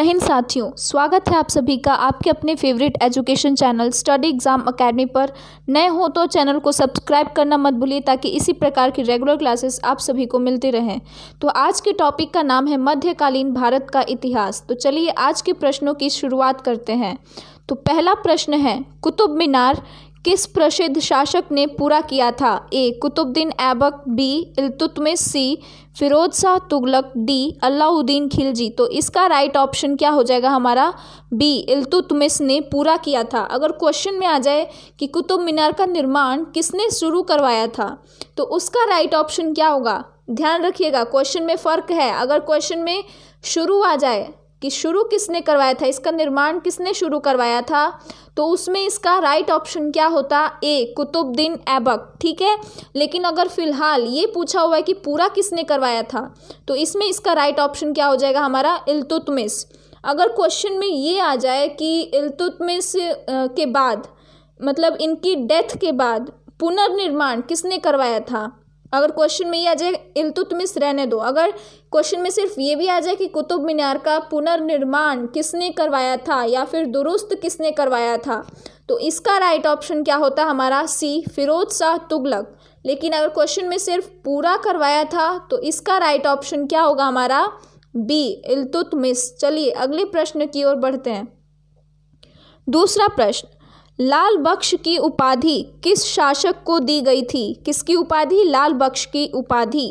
जय हिंद साथियों स्वागत है आप सभी का आपके अपने favourite education channel study exam academy पर नए हो तो चैनल को सब्सक्राइब करना मत भूलिए ताकि इसी प्रकार की रेगुलर क्लासेस आप सभी को मिलती रहें तो आज के टॉपिक का नाम है मध्यकालीन भारत का इतिहास तो चलिए आज के प्रश्नों की शुरुआत करते हैं तो पहला प्रश्न है कुतुब मीनार किस प्रसिद्ध शासक ने पूरा किया था A Qutubuddin Aibak B Iltutmish C Firoz Shah Tughlaq D Alauddin Khilji तो इसका राइट ऑप्शन क्या हो जाएगा हमारा बी इल्तुतमिश ने पूरा किया था अगर क्वेश्चन में आ जाए कि कुतुब मीनार का निर्माण किसने शुरू करवाया था तो उसका राइट ऑप्शन क्या होगा ध्यान रखिएगा क्वेश्चन में फ़र्क है अगर क्वेश्चन में शुरू आ जाए कि शुरू किसने करवाया था इसका निर्माण किसने शुरू करवाया था तो उसमें इसका राइट ऑप्शन क्या होता ए कुतुबद्दीन ऐबक ठीक है लेकिन अगर फ़िलहाल ये पूछा हुआ है कि पूरा किसने करवाया था तो इसमें इसका राइट ऑप्शन क्या हो जाएगा हमारा इल्तुतमिस अगर क्वेश्चन में ये आ जाए कि इल्तुतमिस के बाद मतलब इनकी डेथ के बाद पुनर्निर्माण किसने करवाया था अगर क्वेश्चन में ये आ जाए इलतुतमिस रहने दो अगर क्वेश्चन में सिर्फ ये भी आ जाए कि कुतुब मीनार का पुनर्निर्माण किसने करवाया था या फिर दुरुस्त किसने करवाया था तो इसका राइट ऑप्शन क्या होता हमारा सी फिरोज शाह तुगलक लेकिन अगर क्वेश्चन में सिर्फ पूरा करवाया था तो इसका राइट ऑप्शन क्या होगा हमारा बी इल्तुतमिस चलिए अगले प्रश्न की ओर बढ़ते हैं दूसरा प्रश्न लाल बख्श की उपाधि किस शासक को दी गई थी किसकी उपाधि लाल बख्श की उपाधि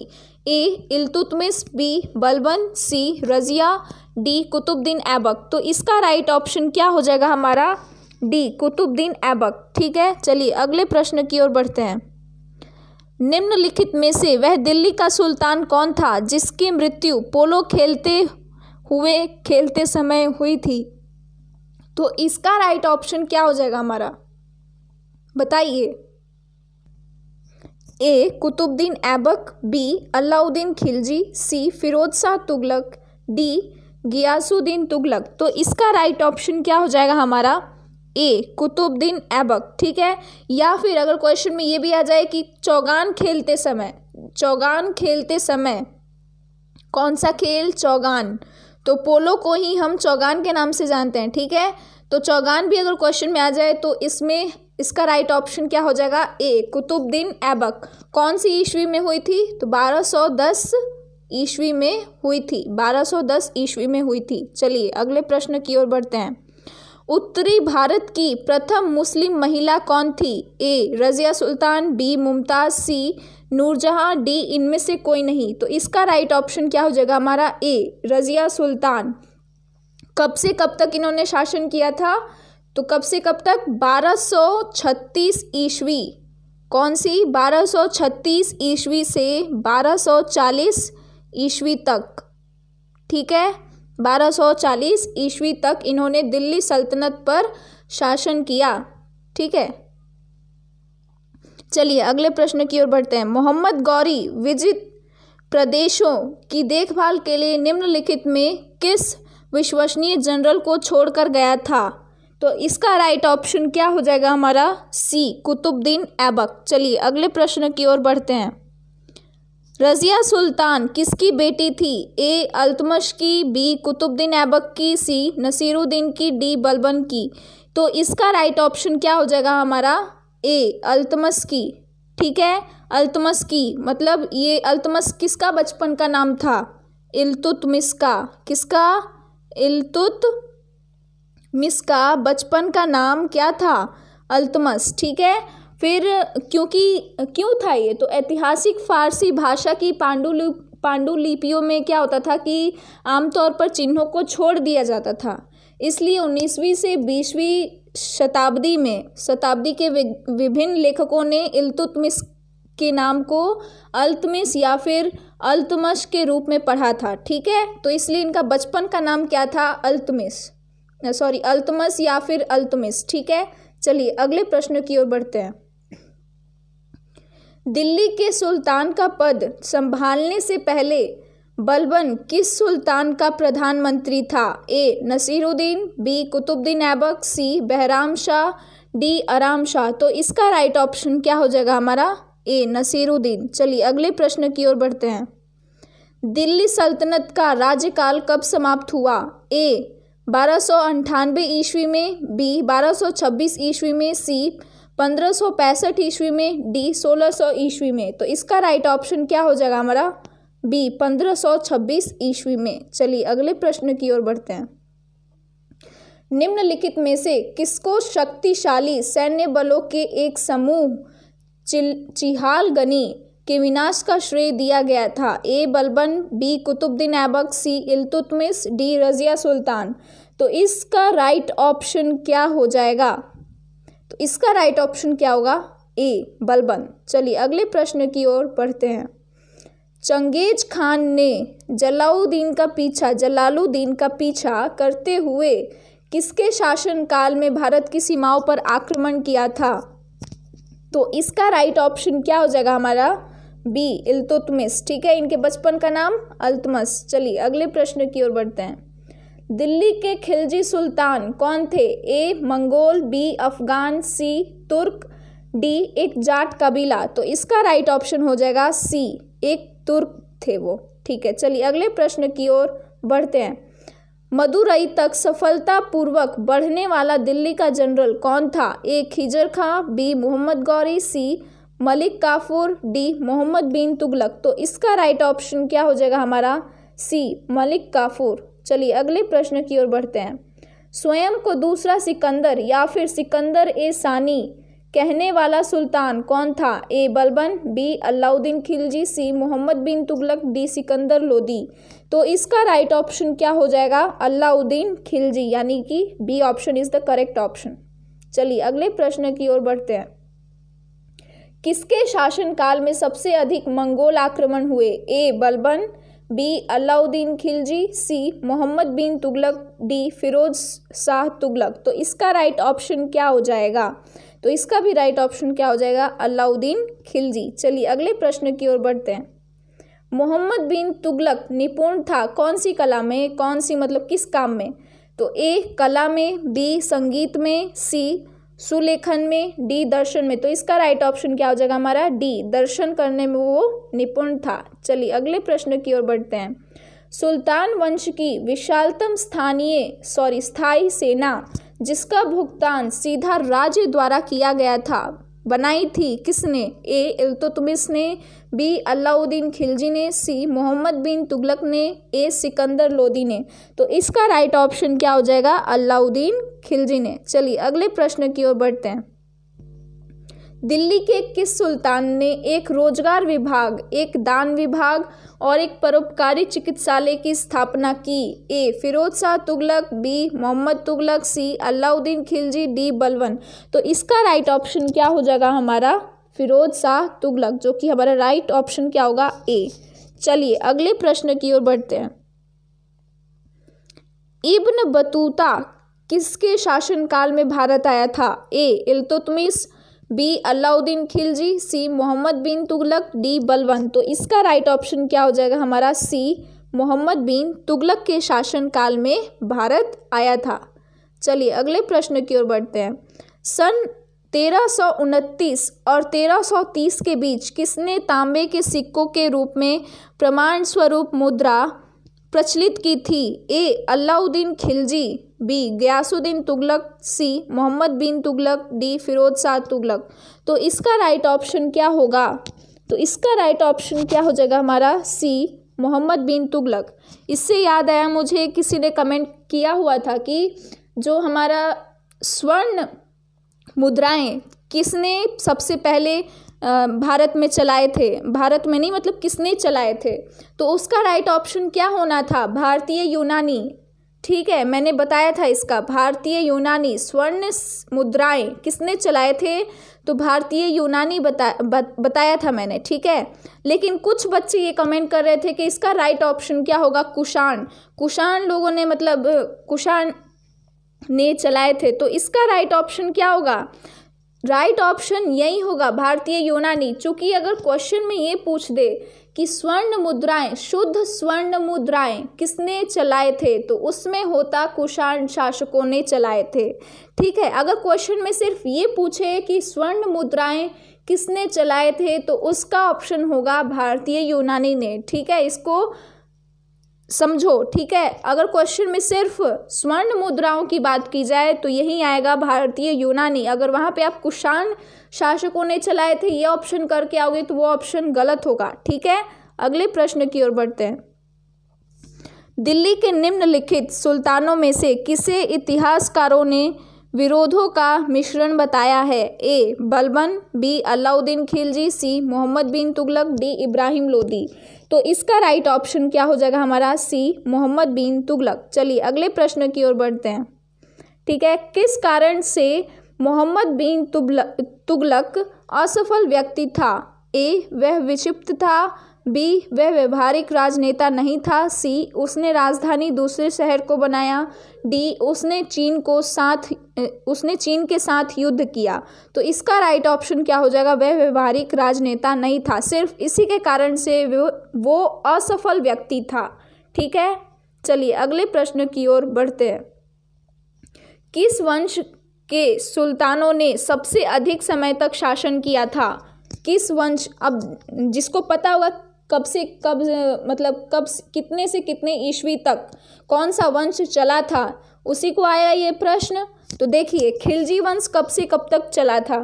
A Iltutmish B Balban C Razia D Qutubuddin Aibak तो इसका राइट ऑप्शन क्या हो जाएगा हमारा डी कुतुबद्दीन ऐबक ठीक है चलिए अगले प्रश्न की ओर बढ़ते हैं निम्नलिखित में से वह दिल्ली का सुल्तान कौन था जिसकी मृत्यु पोलो खेलते हुए खेलते समय हुई थी तो इसका राइट ऑप्शन क्या हो जाएगा हमारा बताइए A Qutubuddin Aibak B Alauddin Khilji C Firoz Shah Tughlaq D Ghiyasuddin Tughlaq तो इसका राइट ऑप्शन क्या हो जाएगा हमारा ए कुतुबुद्दीन ऐबक ठीक है या फिर अगर क्वेश्चन में ये भी आ जाए कि चौगान खेलते समय चौगान खेलते समय कौन सा खेल चौगान तो पोलो को ही हम चौगान के नाम से जानते हैं ठीक है तो चौगान भी अगर क्वेश्चन में आ जाए तो इसमें इसका राइट ऑप्शन क्या हो जाएगा ए कुतुबद्दीन ऐबक कौन सी ईस्वी में हुई थी तो 1210 ईस्वी में हुई थी 1210 ईस्वी में हुई थी चलिए अगले प्रश्न की ओर बढ़ते हैं उत्तरी भारत की प्रथम मुस्लिम महिला कौन थी A Razia Sultan B Mumtaz C Nurjahan D इनमें से कोई नहीं तो इसका राइट ऑप्शन क्या हो जाएगा हमारा ए रज़िया सुल्तान कब से कब तक इन्होंने शासन किया था तो कब से कब तक 1236 ईस्वी कौन सी 1236 ईस्वी से 1240 ईस्वी तक ठीक है 1240 ईस्वी तक इन्होंने दिल्ली सल्तनत पर शासन किया ठीक है चलिए अगले प्रश्न की ओर बढ़ते हैं मोहम्मद गौरी विजित प्रदेशों की देखभाल के लिए निम्नलिखित में किस विश्वसनीय जनरल को छोड़कर गया था तो इसका राइट ऑप्शन क्या हो जाएगा हमारा सी कुतुबुद्दीन ऐबक चलिए अगले प्रश्न की ओर बढ़ते हैं रजिया सुल्तान किसकी बेटी थी ए अल्तमश की बी कुतुबुद्दीन ऐबक की सी नसीरुद्दीन की डी बलबन की तो इसका राइट ऑप्शन क्या हो जाएगा हमारा ए अल्तमस की ठीक है की मतलब ये अल्तमस किसका बचपन का नाम था इल्तुतमिस का किसका इल्तुत मिस का बचपन का नाम क्या था अल्तमस ठीक है फिर क्योंकि क्यों था ये तो ऐतिहासिक फारसी भाषा की पांडुलि पांडुलिपियों में क्या होता था कि आमतौर पर चिन्हों को छोड़ दिया जाता था इसलिए उन्नीसवीं से बीसवीं शताब्दी में शताब्दी के विभिन्न लेखकों ने इल्तुतमिश के नाम को अल्तमिस या फिर अल्तमश के रूप में पढ़ा था ठीक है तो इसलिए इनका बचपन का नाम क्या था अल्तमिस सॉरी अल्तमस या फिर अल्तमिस ठीक है चलिए अगले प्रश्न की ओर बढ़ते हैं दिल्ली के सुल्तान का पद संभालने से पहले बलबन किस सुल्तान का प्रधानमंत्री था A Nasiruddin B Qutubuddin Aibak C Bahram Shah D Aram Shah तो इसका राइट ऑप्शन क्या हो जाएगा हमारा ए नसीरुद्दीन चलिए अगले प्रश्न की ओर बढ़ते हैं दिल्ली सल्तनत का राज्यकाल कब समाप्त हुआ ए बारह सौ अंठानवे ईस्वी में बी बारह सौ छब्बीस ईस्वी में सी पंद्रह सौ पैंसठ ईस्वी में डी सोलह सौ ईस्वी में तो इसका राइट ऑप्शन क्या हो जाएगा हमारा बी 1526 ईस्वी में चलिए अगले प्रश्न की ओर बढ़ते हैं निम्नलिखित में से किसको शक्तिशाली सैन्य बलों के एक समूह चिहाल गनी के विनाश का श्रेय दिया गया था A Balban B Qutubuddin Aibak C Iltutmish D Razia Sultan तो इसका राइट ऑप्शन क्या हो जाएगा तो इसका राइट ऑप्शन क्या होगा ए बलबन चलिए अगले प्रश्न की ओर पढ़ते हैं चंगेज खान ने जलाउद्दीन का पीछा जलालुद्दीन का पीछा करते हुए किसके शासनकाल में भारत की सीमाओं पर आक्रमण किया था तो इसका राइट ऑप्शन क्या हो जाएगा हमारा बी इल्तुतमिस ठीक है इनके बचपन का नाम अल्तमस चलिए अगले प्रश्न की ओर बढ़ते हैं दिल्ली के खिलजी सुल्तान कौन थे A Mongol B Afghan C Turk D एक जाट कबीला तो इसका राइट ऑप्शन हो जाएगा सी एक तुर्क थे वो ठीक है चलिए अगले प्रश्न की ओर बढ़ते हैं मदुरई तक सफलतापूर्वक बढ़ने वाला दिल्ली का जनरल कौन था A Khizr Khan B Mohammad Ghori C Malik Kafur D Muhammad bin Tughlaq तो इसका राइट ऑप्शन क्या हो जाएगा हमारा सी मलिक काफूर चलिए अगले प्रश्न की ओर बढ़ते हैं स्वयं को दूसरा सिकंदर या फिर सिकंदर ए सानी कहने वाला सुल्तान कौन था A Balban B Alauddin Khilji C Muhammad bin Tughlaq D Sikandar Lodi तो इसका राइट ऑप्शन क्या हो जाएगा अलाउद्दीन खिलजी यानी कि B option is the correct option चलिए अगले प्रश्न की ओर बढ़ते हैं किसके शासनकाल में सबसे अधिक मंगोल आक्रमण हुए A Balban B Alauddin Khilji C Muhammad bin Tughlaq D Firoz Shah Tughlaq तो इसका राइट ऑप्शन क्या हो जाएगा तो इसका भी राइट ऑप्शन क्या हो जाएगा अलाउद्दीन खिलजी चलिए अगले प्रश्न की ओर बढ़ते हैं मोहम्मद बिन तुगलक निपुण था कौन सी कला में कौन सी मतलब किस काम में तो ए कला में बी संगीत में सी सुलेखन में डी दर्शन में तो इसका राइट ऑप्शन क्या हो जाएगा हमारा डी दर्शन करने में वो निपुण था चलिए अगले प्रश्न की ओर बढ़ते हैं सुल्तान वंश की विशालतम स्थानीय सॉरी स्थायी सेना जिसका भुगतान सीधा राज्य द्वारा किया गया था बनाई थी किसने ए इल्तुतमिस ने बी अलाउद्दीन खिलजी ने सी मोहम्मद बिन तुगलक ने ए सिकंदर लोदी ने तो इसका राइट ऑप्शन क्या हो जाएगा अलाउद्दीन खिलजी ने चलिए अगले प्रश्न की ओर बढ़ते हैं दिल्ली के किस सुल्तान ने एक रोजगार विभाग एक दान विभाग और एक परोपकारी चिकित्सालय की स्थापना की A Firoz Shah Tughlaq B Mohammad Tughlaq C Alauddin Khilji D Balban तो इसका राइट ऑप्शन क्या हो जाएगा हमारा फिरोज शाह तुगलक जो कि हमारा राइट ऑप्शन क्या होगा ए चलिए अगले प्रश्न की ओर बढ़ते हैं इब्न बतूता किसके शासनकाल में भारत आया था A Iltutmish B Alauddin Khilji C Muhammad bin Tughlaq D Balwant तो इसका राइट ऑप्शन क्या हो जाएगा हमारा सी मोहम्मद बिन तुगलक के शासनकाल में भारत आया था चलिए अगले प्रश्न की ओर बढ़ते हैं सन उनतीस और 1330 के बीच किसने तांबे के सिक्कों के रूप में प्रमाण स्वरूप मुद्रा प्रचलित की थी A Alauddin Khilji B Ghiyasuddin Tughlaq C Muhammad bin Tughlaq D Firoz Shah Tughlaq तो इसका राइट ऑप्शन क्या होगा तो इसका राइट ऑप्शन क्या हो जाएगा हमारा सी मोहम्मद बिन तुगलक इससे याद आया मुझे किसी ने कमेंट किया हुआ था कि जो हमारा स्वर्ण मुद्राएं किसने सबसे पहले भारत में चलाए थे भारत में नहीं मतलब किसने चलाए थे तो उसका राइट ऑप्शन क्या होना था भारतीय यूनानी ठीक है मैंने बताया था इसका भारतीय यूनानी स्वर्ण मुद्राएं किसने चलाए थे तो भारतीय यूनानी बता ब, बताया था मैंने ठीक है लेकिन कुछ बच्चे ये कमेंट कर रहे थे कि इसका राइट ऑप्शन क्या होगा कुषाण कुषाण लोगों ने मतलब कुषाण ने चलाए थे तो इसका राइट ऑप्शन क्या होगा राइट ऑप्शन यही होगा भारतीय यूनानी चूंकि अगर क्वेश्चन में ये पूछ दे कि स्वर्ण मुद्राएं शुद्ध स्वर्ण मुद्राएं किसने चलाए थे तो उसमें होता कुषाण शासकों ने चलाए थे ठीक है अगर क्वेश्चन में सिर्फ ये पूछे कि स्वर्ण मुद्राएं किसने चलाए थे तो उसका ऑप्शन होगा भारतीय यूनानी ने ठीक है इसको समझो ठीक है अगर क्वेश्चन में सिर्फ स्वर्ण मुद्राओं की बात की जाए तो यही आएगा भारतीय यूनानी अगर वहाँ पे आप कुशाण शासकों ने चलाए थे ये ऑप्शन करके आओगे तो वो ऑप्शन गलत होगा ठीक है अगले प्रश्न की ओर बढ़ते हैं दिल्ली के निम्नलिखित सुल्तानों में से किसे इतिहासकारों ने विरोधों का मिश्रण बताया है A Balban B Alauddin Khilji C Muhammad bin Tughlaq D Ibrahim Lodi तो इसका राइट ऑप्शन क्या हो जाएगा हमारा सी मोहम्मद बिन तुगलक चलिए अगले प्रश्न की ओर बढ़ते हैं ठीक है किस कारण से मोहम्मद बिन तुगलक असफल व्यक्ति था ए वह विक्षिप्त था बी वह व्यवहारिक राजनेता नहीं था सी उसने राजधानी दूसरे शहर को बनाया डी उसने चीन को साथ उसने चीन के साथ युद्ध किया तो इसका राइट ऑप्शन क्या हो जाएगा वह व्यवहारिक राजनेता नहीं था सिर्फ इसी के कारण से वो वो असफल व्यक्ति था ठीक है चलिए अगले प्रश्न की ओर बढ़ते हैं किस वंश के सुल्तानों ने सबसे अधिक समय तक शासन किया था किस वंश अब जिसको पता होगा कब से कब मतलब कब कितने से कितने ईस्वी तक कौन सा वंश चला था उसी को आया ये प्रश्न तो देखिए खिलजी वंश कब से कब तक चला था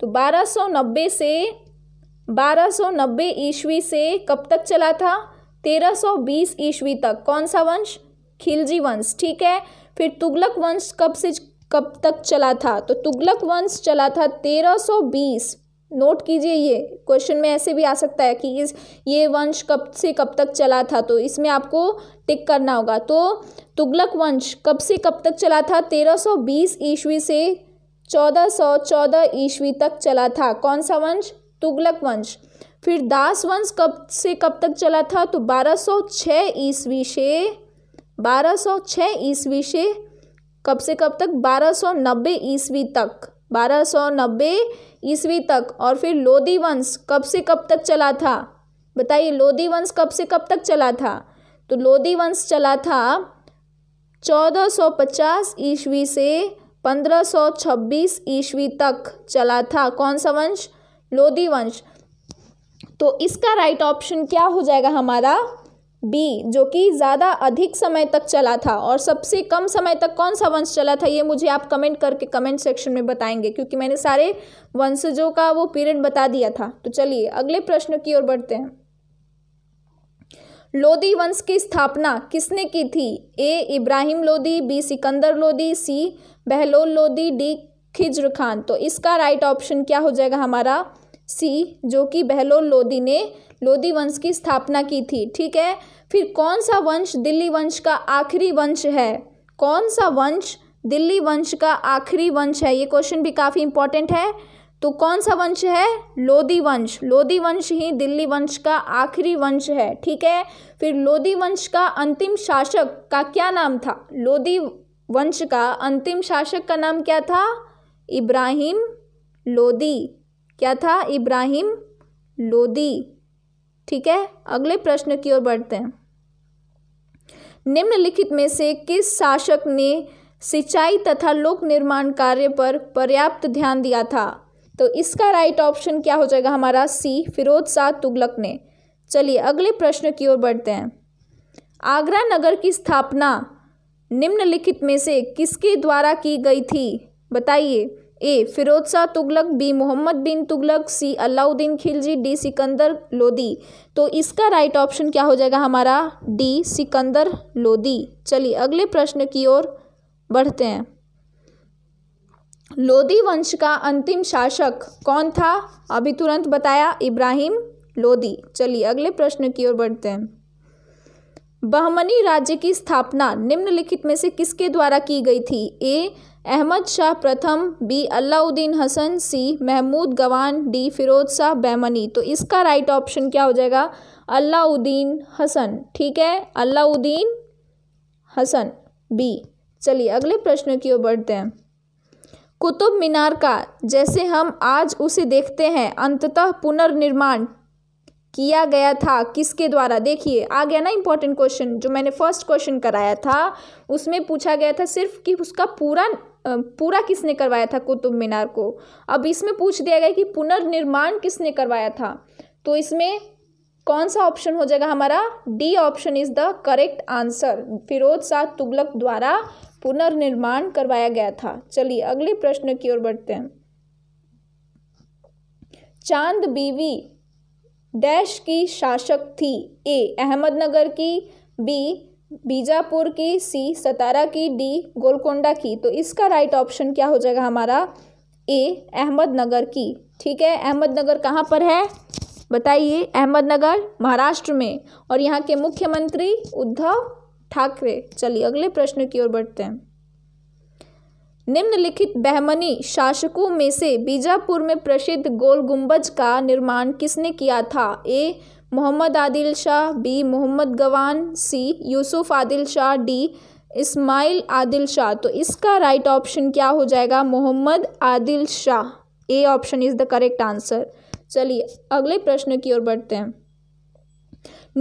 तो 1290 से 1290 ईस्वी से कब तक चला था 1320 ईस्वी तक कौन सा वंश खिलजी वंश ठीक है फिर तुगलक वंश कब से कब तक चला था तो तुगलक वंश चला था 1320 नोट कीजिए ये क्वेश्चन में ऐसे भी आ सकता है कि इस ये वंश कब से कब तक चला था तो इसमें आपको टिक करना होगा तो तुगलक वंश कब से कब तक चला था 1320 ईस्वी से 1414 ईस्वी तक चला था कौन सा वंश तुगलक वंश फिर दास वंश कब से कब तक चला था तो 1206 ईस्वी से 1206 ईस्वी से कब से कब तक 1290 ईस्वी तक बारह सौ नब्बे ईस्वी तक और फिर लोधी वंश कब से कब तक चला था बताइए लोधी वंश कब से कब तक चला था तो लोधी वंश चला था 1450 ईस्वी से 1526 ईस्वी तक चला था कौन सा वंश लोधी वंश तो इसका राइट ऑप्शन क्या हो जाएगा हमारा बी जो कि ज़्यादा अधिक समय तक चला था और सबसे कम समय तक कौन सा वंश चला था ये मुझे आप कमेंट करके कमेंट सेक्शन में बताएंगे क्योंकि मैंने सारे वंशजों का वो पीरियड बता दिया था तो चलिए अगले प्रश्न की ओर बढ़ते हैं लोदी वंश की स्थापना किसने की थी A Ibrahim Lodi B Sikandar Lodi C Bahlol Lodi D Khizr Khan तो इसका राइट ऑप्शन क्या हो जाएगा हमारा सी जो कि बहलोल लोदी ने लोदी वंश की स्थापना की थी ठीक है फिर कौन सा वंश दिल्ली वंश का आखिरी वंश है कौन सा वंश दिल्ली वंश का आखिरी वंश है ये क्वेश्चन भी काफ़ी इंपॉर्टेंट है तो कौन सा वंश है लोदी वंश लोदी वंश ही दिल्ली वंश का आखिरी वंश है ठीक है फिर लोदी वंश का अंतिम शासक का क्या नाम था लोदी वंश का अंतिम शासक का नाम क्या था इब्राहिम लोदी क्या था इब्राहिम लोदी ठीक है अगले प्रश्न की ओर बढ़ते हैं निम्नलिखित में से किस शासक ने सिंचाई तथा लोक निर्माण कार्य पर पर्याप्त ध्यान दिया था तो इसका राइट ऑप्शन क्या हो जाएगा हमारा सी फिरोज शाह तुगलक ने चलिए अगले प्रश्न की ओर बढ़ते हैं आगरा नगर की स्थापना निम्नलिखित में से किसके द्वारा की गई थी बताइए A Firoz Shah Tughlaq B Muhammad bin Tughlaq C Alauddin Khilji D Sikandar Lodi तो इसका राइट ऑप्शन क्या हो जाएगा हमारा डी सिकंदर लोदी चलिए अगले प्रश्न की ओर बढ़ते हैं लोदी वंश का अंतिम शासक कौन था अभी तुरंत बताया इब्राहिम लोदी चलिए अगले प्रश्न की ओर बढ़ते हैं बहमनी राज्य की स्थापना निम्नलिखित में से किसके द्वारा की गई थी ए अहमद शाह प्रथम B Alauddin Hasan C Mahmud Gawan D Firoz Shah Bahmani तो इसका राइट ऑप्शन क्या हो जाएगा अलाउद्दीन हसन ठीक है अलाउद्दीन हसन बी चलिए अगले प्रश्न की ओर बढ़ते हैं कुतुब मीनार का जैसे हम आज उसे देखते हैं अंततः पुनर्निर्माण किया गया था किसके द्वारा देखिए आ गया ना इम्पोर्टेंट क्वेश्चन जो मैंने फर्स्ट क्वेश्चन कराया था उसमें पूछा गया था सिर्फ कि उसका पूरा पूरा किसने करवाया था कुतुब मीनार को अब इसमें पूछ दिया गया कि पुनर्निर्माण किसने करवाया था तो इसमें कौन सा ऑप्शन हो जाएगा हमारा D option is the correct answer Firoz Shah Tughlaq द्वारा पुनर्निर्माण करवाया गया था चलिए अगले प्रश्न की ओर बढ़ते हैं चांद बीवी डैश की शासक थी ए अहमदनगर की बी बीजापुर की सी सतारा की डी गोलकोंडा की तो इसका राइट ऑप्शन क्या हो जाएगा हमारा ए अहमदनगर की ठीक है अहमदनगर कहाँ पर है बताइए अहमदनगर महाराष्ट्र में और यहाँ के मुख्यमंत्री उद्धव ठाकरे चलिए अगले प्रश्न की ओर बढ़ते हैं निम्नलिखित बहमनी शासकों में से बीजापुर में प्रसिद्ध गोल गुंबज का निर्माण किसने किया था A Mohammad Adil Shah B Mohammad Gawan C Yusuf Adil Shah D Ismail Adil Shah तो इसका राइट right ऑप्शन क्या हो जाएगा Mohammad Adil Shah A option is the correct answer चलिए अगले प्रश्न की ओर बढ़ते हैं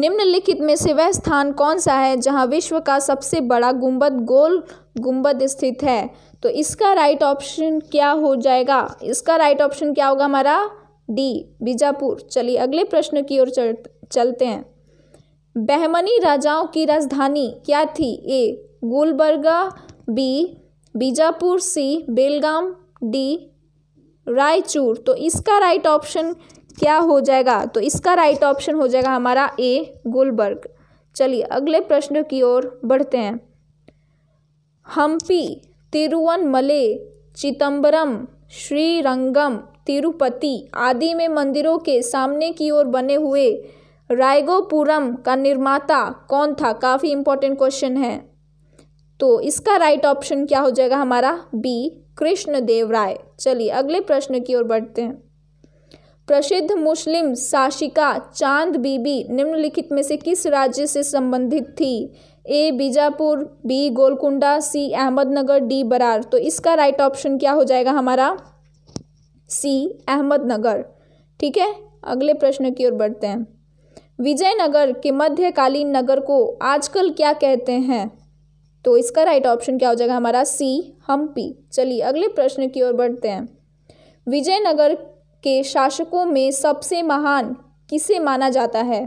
निम्नलिखित में से वह स्थान कौन सा है जहां विश्व का सबसे बड़ा गुंबद गोल गुंबद स्थित है तो इसका राइट right ऑप्शन क्या हो जाएगा इसका राइट right ऑप्शन क्या होगा हमारा डी बीजापुर चलिए अगले प्रश्न की ओर चल, चलते हैं बहमनी राजाओं की राजधानी क्या थी A Gulbarga B Bijapur C Belgaum D Raichur तो इसका राइट ऑप्शन क्या हो जाएगा तो इसका राइट ऑप्शन हो जाएगा हमारा ए गुलबर्ग चलिए अगले प्रश्न की ओर बढ़ते हैं हम्पी तिरुवनमले चिदम्बरम श्रीरंगम तिरुपति आदि में मंदिरों के सामने की ओर बने हुए रायगोपुरम का निर्माता कौन था काफ़ी इंपॉर्टेंट क्वेश्चन है तो इसका राइट ऑप्शन क्या हो जाएगा हमारा बी कृष्ण देव राय चलिए अगले प्रश्न की ओर बढ़ते हैं प्रसिद्ध मुस्लिम शासिका चांद बीबी निम्नलिखित में से किस राज्य से संबंधित थी A Bijapur B Golconda C Ahmednagar D Berar तो इसका राइट ऑप्शन क्या हो जाएगा हमारा सी अहमदनगर ठीक है अगले प्रश्न की ओर बढ़ते हैं विजयनगर के मध्यकालीन नगर को आजकल क्या कहते हैं तो इसका राइट ऑप्शन क्या हो जाएगा हमारा सी हम्पी चलिए अगले प्रश्न की ओर बढ़ते हैं विजयनगर के शासकों में सबसे महान किसे माना जाता है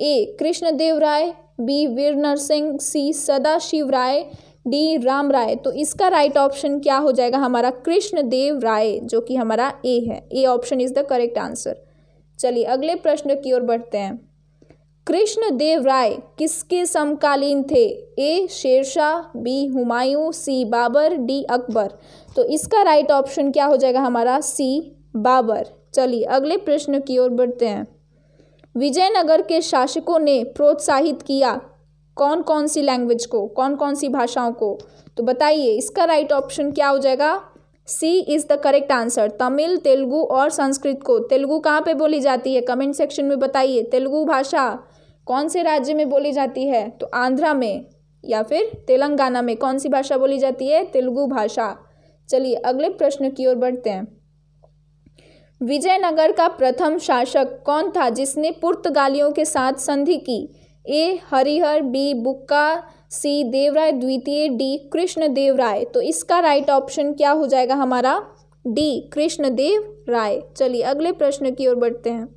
A Krishnadev Rai B Veer Narasimha C Sadashiv Rai D Ram Rai तो इसका राइट ऑप्शन क्या हो जाएगा हमारा कृष्ण देव राय जो कि हमारा ए है A option is the correct answer चलिए अगले प्रश्न की ओर बढ़ते हैं कृष्ण देव राय किसके समकालीन थे A Sher Shah B Humayun C Babur D Akbar तो इसका राइट ऑप्शन क्या हो जाएगा हमारा सी बाबर चलिए अगले प्रश्न की ओर बढ़ते हैं विजयनगर के शासकों ने प्रोत्साहित किया कौन कौन सी लैंग्वेज को कौन कौन सी भाषाओं को तो बताइए इसका राइट ऑप्शन क्या हो जाएगा C is the correct answer Tamil Telugu और संस्कृत को तेलुगु कहाँ पे बोली जाती है कमेंट सेक्शन में बताइए तेलुगु भाषा कौन से राज्य में बोली जाती है तो आंध्रा में या फिर तेलंगाना में कौन सी भाषा बोली जाती है तेलुगु भाषा चलिए अगले प्रश्न की ओर बढ़ते हैं विजयनगर का प्रथम शासक कौन था जिसने पुर्तगालियों के साथ संधि की A Harihara B Bukka C Devaraya द्वितीय डी कृष्णदेव राय तो इसका राइट ऑप्शन क्या हो जाएगा हमारा डी कृष्णदेव राय चलिए अगले प्रश्न की ओर बढ़ते हैं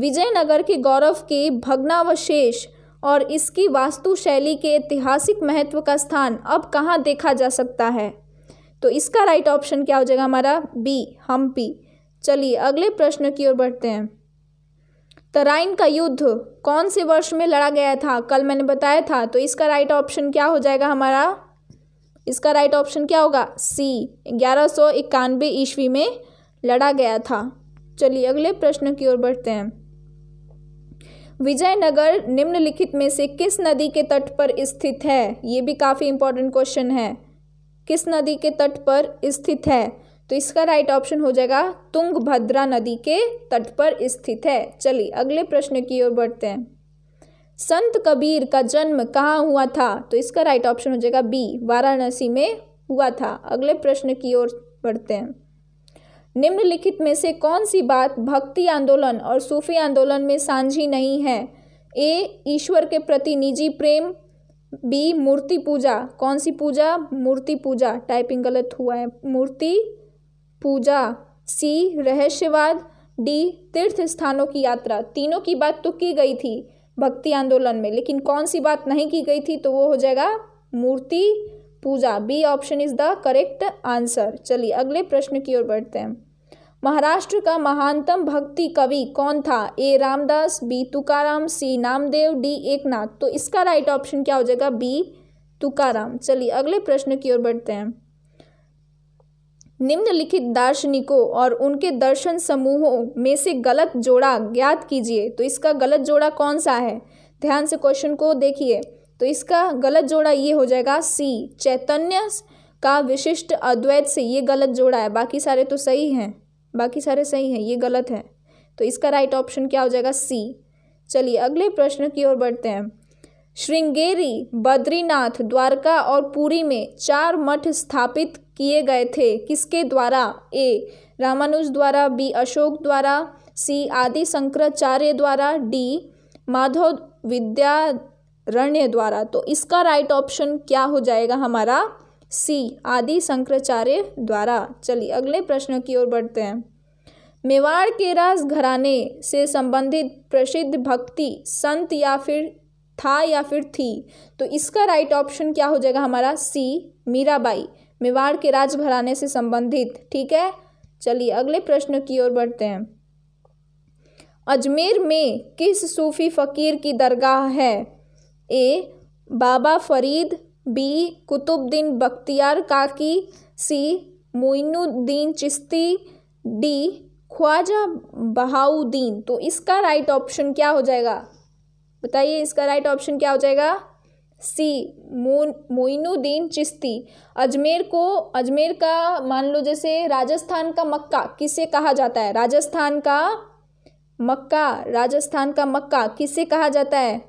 विजयनगर के गौरव के भग्नावशेष और इसकी वास्तुशैली के ऐतिहासिक महत्व का स्थान अब कहाँ देखा जा सकता है तो इसका राइट ऑप्शन क्या हो जाएगा हमारा बी हम्पी चलिए अगले प्रश्न की ओर बढ़ते हैं तराइन का युद्ध कौन से वर्ष में लड़ा गया था कल मैंने बताया था तो इसका राइट ऑप्शन क्या हो जाएगा हमारा इसका राइट ऑप्शन क्या होगा सी ग्यारह सौ इक्यानवे ईस्वी में लड़ा गया था चलिए अगले प्रश्न की ओर बढ़ते हैं विजयनगर निम्नलिखित में से किस नदी के तट पर स्थित है ये भी काफ़ी इंपॉर्टेंट क्वेश्चन है किस नदी के तट पर स्थित है तो इसका राइट ऑप्शन हो जाएगा तुंग भद्रा नदी के तट पर स्थित है चलिए अगले प्रश्न की ओर बढ़ते हैं संत कबीर का जन्म कहाँ हुआ था तो इसका राइट ऑप्शन हो जाएगा बी वाराणसी में हुआ था अगले प्रश्न की ओर बढ़ते हैं निम्नलिखित में से कौन सी बात भक्ति आंदोलन और सूफी आंदोलन में सांझी नहीं है ए ईश्वर के प्रति निजी प्रेम बी मूर्ति पूजा कौन सी पूजा मूर्ति पूजा टाइपिंग गलत हुआ है मूर्ति पूजा सी रहस्यवाद डी तीर्थ स्थानों की यात्रा तीनों की बात तो की गई थी भक्ति आंदोलन में लेकिन कौन सी बात नहीं की गई थी तो वो हो जाएगा मूर्ति पूजा B option is the correct answer चलिए अगले प्रश्न की ओर बढ़ते हैं महाराष्ट्र का महानतम भक्ति कवि कौन था A Ramdas B Tukaram C Namdev D Eknath तो इसका राइट ऑप्शन क्या हो जाएगा बी तुकाराम चलिए अगले प्रश्न की ओर बढ़ते हैं निम्नलिखित दार्शनिकों और उनके दर्शन समूहों में से गलत जोड़ा ज्ञात कीजिए तो इसका गलत जोड़ा कौन सा है ध्यान से क्वेश्चन को देखिए तो इसका गलत जोड़ा ये हो जाएगा सी चैतन्य का विशिष्ट अद्वैत से ये गलत जोड़ा है बाकी सारे तो सही हैं बाकी सारे सही हैं ये गलत है तो इसका राइट ऑप्शन क्या हो जाएगा सी चलिए अगले प्रश्न की ओर बढ़ते हैं श्रृंगेरी बद्रीनाथ द्वारका और पुरी में चार मठ स्थापित किए गए थे किसके द्वारा ए रामानुज द्वारा बी अशोक द्वारा सी आदि शंकराचार्य द्वारा डी माधव विद्यारण्य द्वारा तो इसका राइट ऑप्शन क्या हो जाएगा हमारा सी आदि शंकराचार्य द्वारा चलिए अगले प्रश्न की ओर बढ़ते हैं मेवाड़ के राज घराने से संबंधित प्रसिद्ध भक्ति संत या फिर था या फिर थी तो इसका राइट ऑप्शन क्या हो जाएगा हमारा सी मीराबाई मेवाड़ के राजघराने से संबंधित ठीक है चलिए अगले प्रश्न की ओर बढ़ते हैं अजमेर में किस सूफी फ़कीर की दरगाह है A Baba Farid B Qutbuddin Bakhtiyar Kaki C Moinuddin Chishti D Khwaja Bahauddin तो इसका राइट ऑप्शन क्या हो जाएगा बताइए इसका राइट ऑप्शन क्या हो जाएगा सी मोइनुद्दीन चिश्ती अजमेर को अजमेर का मान लो जैसे राजस्थान का मक्का किसे कहा जाता है राजस्थान का मक्का राजस्थान का मक्का किसे कहा जाता है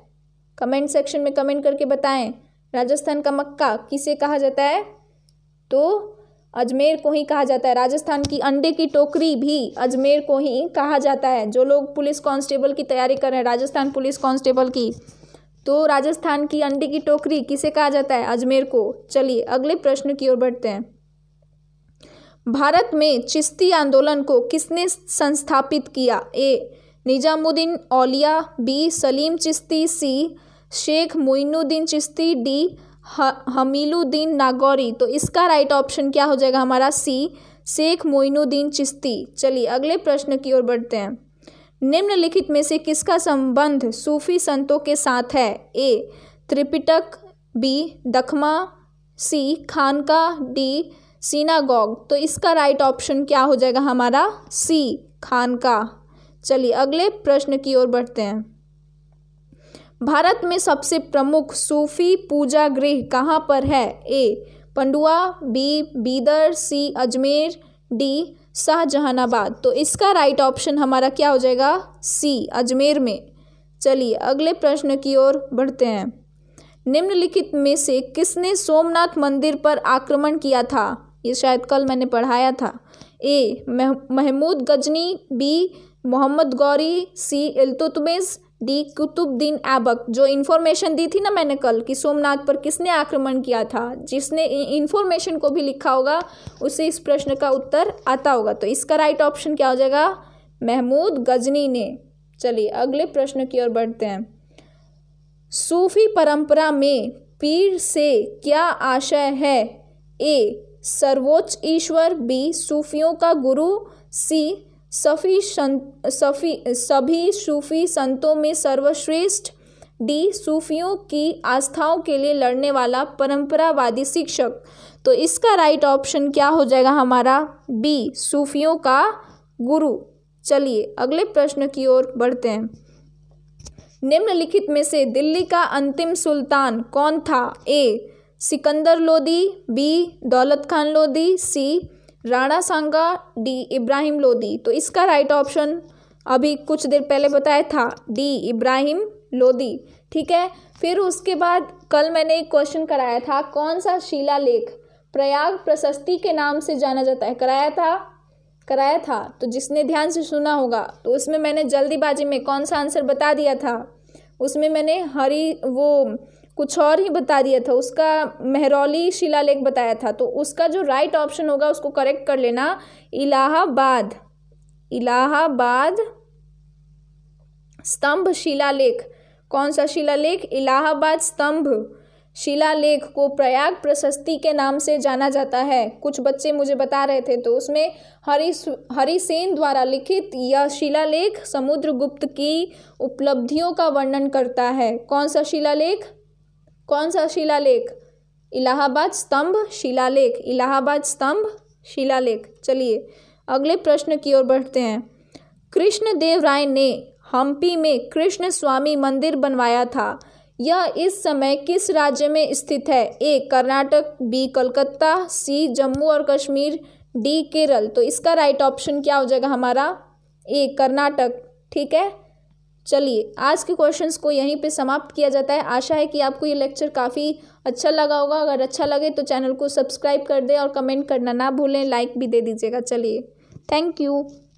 कमेंट सेक्शन में कमेंट करके बताएं राजस्थान का मक्का किसे कहा जाता है तो अजमेर को ही कहा जाता है राजस्थान की अंडे की टोकरी भी अजमेर को ही कहा जाता है जो लोग पुलिस कांस्टेबल की तैयारी कर रहे हैं राजस्थान पुलिस कांस्टेबल की तो राजस्थान की अंडे की टोकरी किसे कहा जाता है अजमेर को चलिए अगले प्रश्न की ओर बढ़ते हैं भारत में चिश्ती आंदोलन को किसने संस्थापित किया A Nizamuddin Auliya B Salim Chishti C Sheikh Moinuddin Chishti D Hamiduddin Nagori तो इसका राइट ऑप्शन क्या हो जाएगा हमारा सी शेख मोइनुद्दीन चिश्ती चलिए अगले प्रश्न की ओर बढ़ते हैं निम्नलिखित में से किसका संबंध सूफी संतों के साथ है ए त्रिपिटक बी दखमा सी खानका डी सीनागॉग तो इसका राइट ऑप्शन क्या हो जाएगा हमारा सी खानका चलिए अगले प्रश्न की ओर बढ़ते हैं भारत में सबसे प्रमुख सूफी पूजा गृह कहाँ पर है A Pandua B Bidar C Ajmer D Shahjahanabad तो इसका राइट ऑप्शन हमारा क्या हो जाएगा सी अजमेर में चलिए अगले प्रश्न की ओर बढ़ते हैं निम्नलिखित में से किसने सोमनाथ मंदिर पर आक्रमण किया था ये शायद कल मैंने पढ़ाया था A Mahmud Ghazni B Mohammad Ghori C Iltutmish D Qutubuddin Aibak जो इन्फॉर्मेशन दी थी ना मैंने कल कि सोमनाथ पर किसने आक्रमण किया था जिसने इन्फॉर्मेशन को भी लिखा होगा उसे इस प्रश्न का उत्तर आता होगा तो इसका राइट ऑप्शन क्या हो जाएगा महमूद गजनी ने चलिए अगले प्रश्न की ओर बढ़ते हैं सूफी परंपरा में पीर से क्या आशय है ए सर्वोच्च ईश्वर बी सूफियों का गुरु सी सफ़ी सफ़ी सभी सूफ़ी संतों में सर्वश्रेष्ठ डी सूफियों की आस्थाओं के लिए लड़ने वाला परंपरावादी शिक्षक तो इसका राइट ऑप्शन क्या हो जाएगा हमारा बी सूफियों का गुरु चलिए अगले प्रश्न की ओर बढ़ते हैं निम्नलिखित में से दिल्ली का अंतिम सुल्तान कौन था ए Sikandar Lodi B Daulat Khan Lodi C Rana Sanga D Ibrahim Lodi तो इसका राइट ऑप्शन अभी कुछ देर पहले बताया था डी इब्राहिम लोदी ठीक है फिर उसके बाद कल मैंने एक क्वेश्चन कराया था कौन सा शिला लेख प्रयाग प्रशस्ति के नाम से जाना जाता है कराया था कराया था तो जिसने ध्यान से सुना होगा तो उसमें मैंने जल्दीबाजी में कौन सा आंसर बता दिया था उसमें मैंने हरी वो कुछ और ही बता दिया था उसका मेहरौली शिलालेख बताया था तो उसका जो राइट ऑप्शन होगा उसको करेक्ट कर लेना इलाहाबाद इलाहाबाद स्तंभ शिलालेख कौन सा शिलालेख इलाहाबाद स्तंभ शिलालेख को प्रयाग प्रशस्ति के नाम से जाना जाता है कुछ बच्चे मुझे बता रहे थे तो उसमें हरि हरिसेन द्वारा लिखित यह शिलालेख समुद्रगुप्त की उपलब्धियों का वर्णन करता है कौन सा शिलालेख कौन सा शिलालेख इलाहाबाद स्तंभ शिलालेख इलाहाबाद स्तंभ शिलालेख चलिए अगले प्रश्न की ओर बढ़ते हैं कृष्णदेव राय ने हम्पी में कृष्ण स्वामी मंदिर बनवाया था यह इस समय किस राज्य में स्थित है A Karnataka B Calcutta C Jammu और कश्मीर डी केरल तो इसका राइट ऑप्शन क्या हो जाएगा हमारा ए कर्नाटक ठीक है चलिए आज के क्वेश्चंस को यहीं पे समाप्त किया जाता है आशा है कि आपको ये लेक्चर काफ़ी अच्छा लगा होगा अगर अच्छा लगे तो चैनल को सब्सक्राइब कर दें और कमेंट करना ना भूलें लाइक भी दे दीजिएगा चलिए थैंक यू